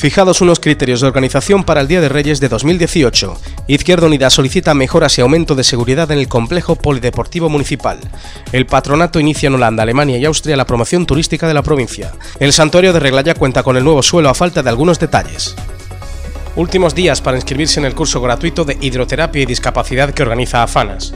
Fijados unos criterios de organización para el Día de Reyes de 2018, Izquierda Unida solicita mejoras y aumento de seguridad en el complejo polideportivo municipal. El patronato inicia en Holanda, Alemania y Austria la promoción turística de la provincia. El santuario de Reglaya cuenta con el nuevo suelo a falta de algunos detalles. Últimos días para inscribirse en el curso gratuito de hidroterapia y discapacidad que organiza AFANAS.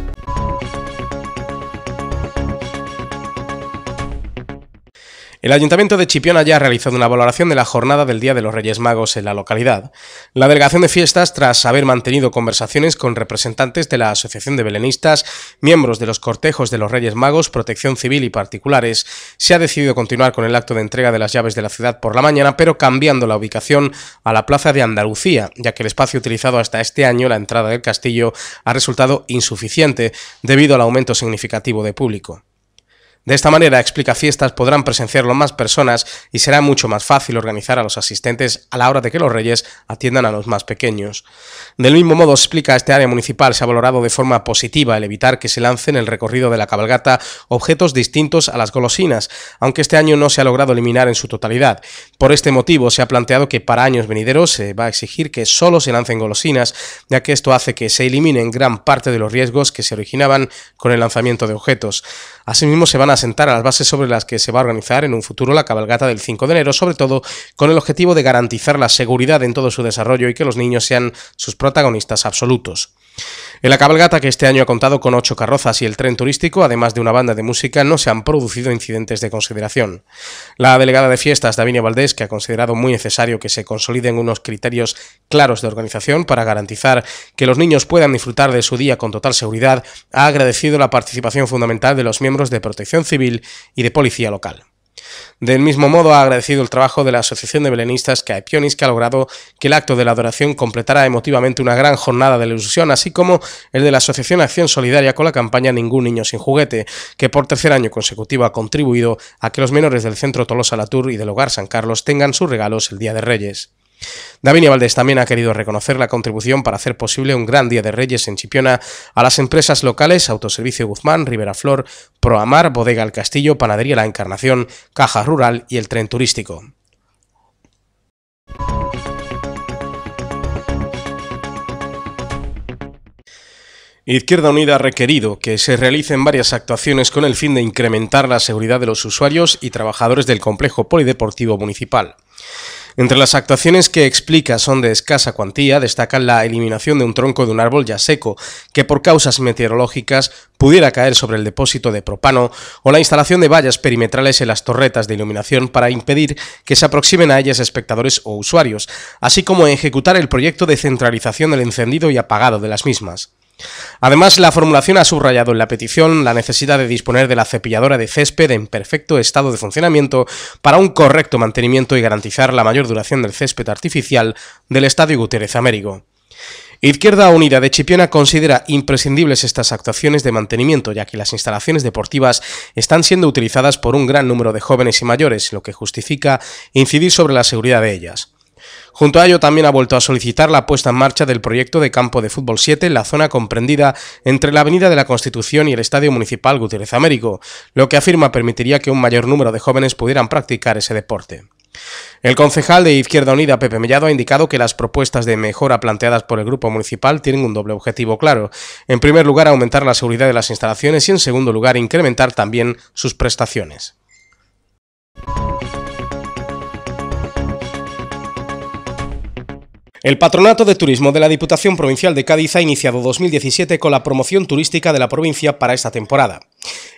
El Ayuntamiento de Chipiona ya ha realizado una valoración de la jornada del Día de los Reyes Magos en la localidad. La delegación de fiestas, tras haber mantenido conversaciones con representantes de la Asociación de Belenistas, miembros de los cortejos de los Reyes Magos, Protección Civil y particulares, se ha decidido continuar con el acto de entrega de las llaves de la ciudad por la mañana, pero cambiando la ubicación a la Plaza de Andalucía, ya que el espacio utilizado hasta este año, la entrada del castillo, ha resultado insuficiente debido al aumento significativo de público. De esta manera, explica Fiestas, podrán presenciarlo más personas y será mucho más fácil organizar a los asistentes a la hora de que los reyes atiendan a los más pequeños. Del mismo modo, explica, este área municipal se ha valorado de forma positiva el evitar que se lancen en el recorrido de la cabalgata objetos distintos a las golosinas, aunque este año no se ha logrado eliminar en su totalidad. Por este motivo, se ha planteado que para años venideros se va a exigir que solo se lancen golosinas, ya que esto hace que se eliminen gran parte de los riesgos que se originaban con el lanzamiento de objetos. Asimismo, se van a sentar a las bases sobre las que se va a organizar en un futuro la cabalgata del 5 de enero, sobre todo con el objetivo de garantizar la seguridad en todo su desarrollo y que los niños sean sus protagonistas absolutos. En la cabalgata, que este año ha contado con ocho carrozas y el tren turístico, además de una banda de música, no se han producido incidentes de consideración. La delegada de fiestas, Davinia Valdés, que ha considerado muy necesario que se consoliden unos criterios claros de organización para garantizar que los niños puedan disfrutar de su día con total seguridad, ha agradecido la participación fundamental de los miembros de Protección Civil y de Policía Local. Del mismo modo, ha agradecido el trabajo de la Asociación de Belenistas Caepionis, que ha logrado que el acto de la adoración completara emotivamente una gran jornada de ilusión, así como el de la Asociación Acción Solidaria con la campaña Ningún Niño Sin Juguete, que por tercer año consecutivo ha contribuido a que los menores del Centro Tolosa Latour y del Hogar San Carlos tengan sus regalos el Día de Reyes. Davinia Valdés también ha querido reconocer la contribución para hacer posible un gran Día de Reyes en Chipiona a las empresas locales Autoservicio Guzmán, Rivera Flor, Proamar, Bodega El Castillo, Panadería La Encarnación, Caja Rural y el Tren Turístico. Izquierda Unida ha requerido que se realicen varias actuaciones con el fin de incrementar la seguridad de los usuarios y trabajadores del complejo polideportivo municipal. Entre las actuaciones que explica son de escasa cuantía, destacan la eliminación de un tronco de un árbol ya seco, que por causas meteorológicas pudiera caer sobre el depósito de propano, o la instalación de vallas perimetrales en las torretas de iluminación para impedir que se aproximen a ellas espectadores o usuarios, así como ejecutar el proyecto de centralización del encendido y apagado de las mismas. Además, la formulación ha subrayado en la petición la necesidad de disponer de la cepilladora de césped en perfecto estado de funcionamiento para un correcto mantenimiento y garantizar la mayor duración del césped artificial del Estadio Gutiérrez Américo. Izquierda Unida de Chipiona considera imprescindibles estas actuaciones de mantenimiento, ya que las instalaciones deportivas están siendo utilizadas por un gran número de jóvenes y mayores, lo que justifica incidir sobre la seguridad de ellas. Junto a ello también ha vuelto a solicitar la puesta en marcha del proyecto de campo de fútbol 7 en la zona comprendida entre la Avenida de la Constitución y el Estadio Municipal Gutiérrez Américo, lo que afirma permitiría que un mayor número de jóvenes pudieran practicar ese deporte. El concejal de Izquierda Unida, Pepe Mellado, ha indicado que las propuestas de mejora planteadas por el Grupo Municipal tienen un doble objetivo claro. En primer lugar, aumentar la seguridad de las instalaciones y, en segundo lugar, incrementar también sus prestaciones. El Patronato de Turismo de la Diputación Provincial de Cádiz ha iniciado 2017 con la promoción turística de la provincia para esta temporada.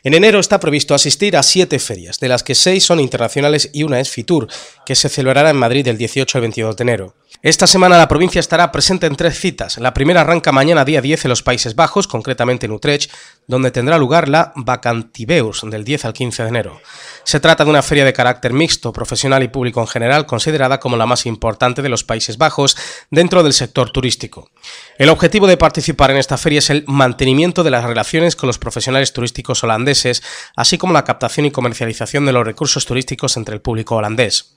En enero está previsto asistir a siete ferias, de las que seis son internacionales y una es FITUR, que se celebrará en Madrid del 18 al 22 de enero. Esta semana la provincia estará presente en tres citas. La primera arranca mañana día 10 en los Países Bajos, concretamente en Utrecht, donde tendrá lugar la Vacantiveus del 10 al 15 de enero. Se trata de una feria de carácter mixto, profesional y público en general, considerada como la más importante de los Países Bajos dentro del sector turístico. El objetivo de participar en esta feria es el mantenimiento de las relaciones con los profesionales turísticos holandeses, así como la captación y comercialización de los recursos turísticos entre el público holandés.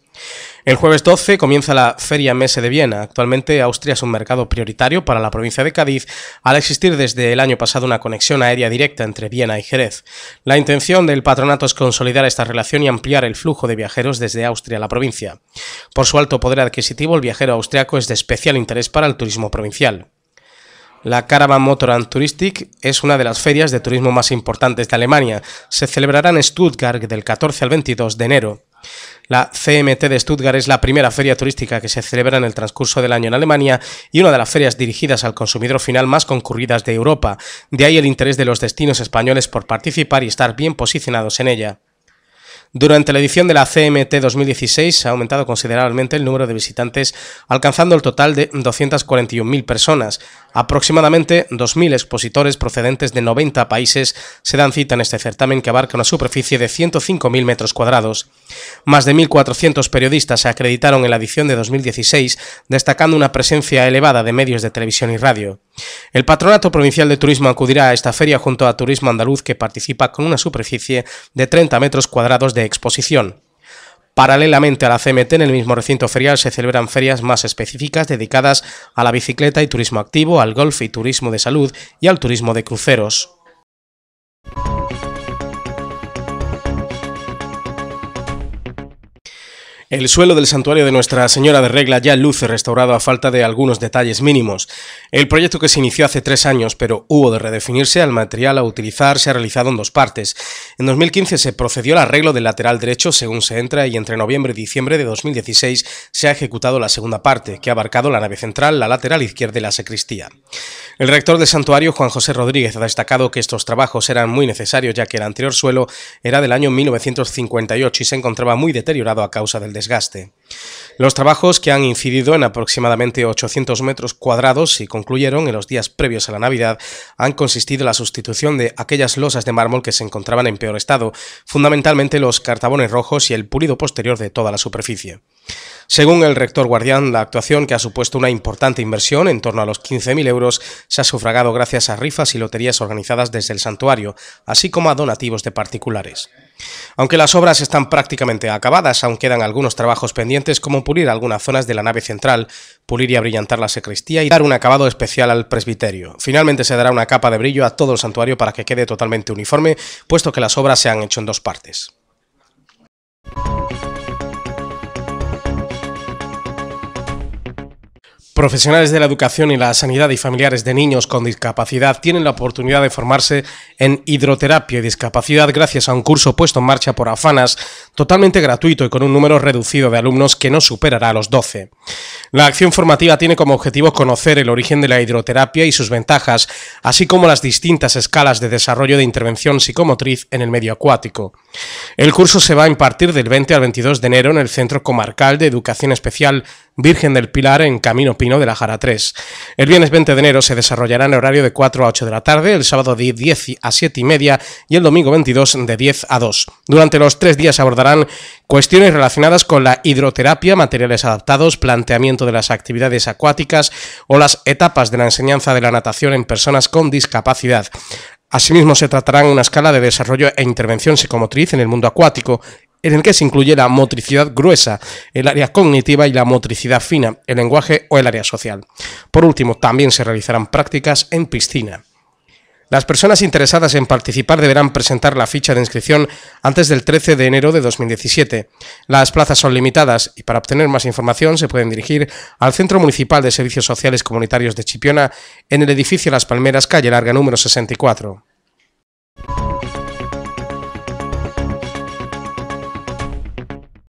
El jueves 12 comienza la Feria Mese de Viena. Actualmente Austria es un mercado prioritario para la provincia de Cádiz al existir desde el año pasado una conexión aérea directa entre Viena y Jerez. La intención del patronato es consolidar esta relación y ampliar el flujo de viajeros desde Austria a la provincia. Por su alto poder adquisitivo, el viajero austriaco es de especial interés para el turismo provincial. La Caravan Motor and Touristic es una de las ferias de turismo más importantes de Alemania. Se celebrará en Stuttgart del 14 al 22 de enero. La CMT de Stuttgart es la primera feria turística que se celebra en el transcurso del año en Alemania y una de las ferias dirigidas al consumidor final más concurridas de Europa. De ahí el interés de los destinos españoles por participar y estar bien posicionados en ella. Durante la edición de la CMT 2016 ha aumentado considerablemente el número de visitantes, alcanzando el total de 241.000 personas. Aproximadamente 2.000 expositores procedentes de 90 países se dan cita en este certamen que abarca una superficie de 105.000 metros cuadrados. Más de 1.400 periodistas se acreditaron en la edición de 2016, destacando una presencia elevada de medios de televisión y radio. El Patronato Provincial de Turismo acudirá a esta feria junto a Turismo Andaluz que participa con una superficie de 30 metros cuadrados de exposición. Paralelamente a la CMT, en el mismo recinto ferial se celebran ferias más específicas dedicadas a la bicicleta y turismo activo, al golf y turismo de salud y al turismo de cruceros. El suelo del santuario de Nuestra Señora de Regla ya luce restaurado a falta de algunos detalles mínimos. El proyecto que se inició hace tres años, pero hubo de redefinirse al material a utilizar, se ha realizado en dos partes. En 2015 se procedió al arreglo del lateral derecho según se entra y entre noviembre y diciembre de 2016 se ha ejecutado la segunda parte, que ha abarcado la nave central, la lateral izquierda y la sacristía. El rector del santuario, Juan José Rodríguez, ha destacado que estos trabajos eran muy necesarios ya que el anterior suelo era del año 1958 y se encontraba muy deteriorado a causa del desgaste. Los trabajos que han incidido en aproximadamente 800 metros cuadrados y concluyeron en los días previos a la Navidad han consistido en la sustitución de aquellas losas de mármol que se encontraban en peor estado, fundamentalmente los cartabones rojos y el pulido posterior de toda la superficie. Según el rector guardián, la actuación, que ha supuesto una importante inversión, en torno a los 15.000 euros, se ha sufragado gracias a rifas y loterías organizadas desde el santuario, así como a donativos de particulares. Aunque las obras están prácticamente acabadas, aún quedan algunos trabajos pendientes como pulir algunas zonas de la nave central, pulir y abrillantar la sacristía y dar un acabado especial al presbiterio. Finalmente se dará una capa de brillo a todo el santuario para que quede totalmente uniforme, puesto que las obras se han hecho en dos partes. Profesionales de la educación y la sanidad y familiares de niños con discapacidad tienen la oportunidad de formarse en hidroterapia y discapacidad gracias a un curso puesto en marcha por Afanas, totalmente gratuito y con un número reducido de alumnos que no superará los 12. La acción formativa tiene como objetivo conocer el origen de la hidroterapia y sus ventajas, así como las distintas escalas de desarrollo de intervención psicomotriz en el medio acuático. El curso se va a impartir del 20 al 22 de enero en el Centro Comarcal de Educación Especial Virgen del Pilar en Camino Pino de la Jara 3. El viernes 20 de enero se desarrollará en horario de 4 a 8 de la tarde, el sábado de 10 a 7 y media y el domingo 22 de 10 a 2. Durante los tres días abordarán cuestiones relacionadas con la hidroterapia, materiales adaptados, planteamiento de las actividades acuáticas o las etapas de la enseñanza de la natación en personas con discapacidad. Asimismo, se tratarán una escala de desarrollo e intervención psicomotriz en el mundo acuático en el que se incluye la motricidad gruesa, el área cognitiva y la motricidad fina, el lenguaje o el área social. Por último, también se realizarán prácticas en piscina. Las personas interesadas en participar deberán presentar la ficha de inscripción antes del 13 de enero de 2017. Las plazas son limitadas y para obtener más información se pueden dirigir al Centro Municipal de Servicios Sociales Comunitarios de Chipiona en el edificio Las Palmeras, calle Larga número 64.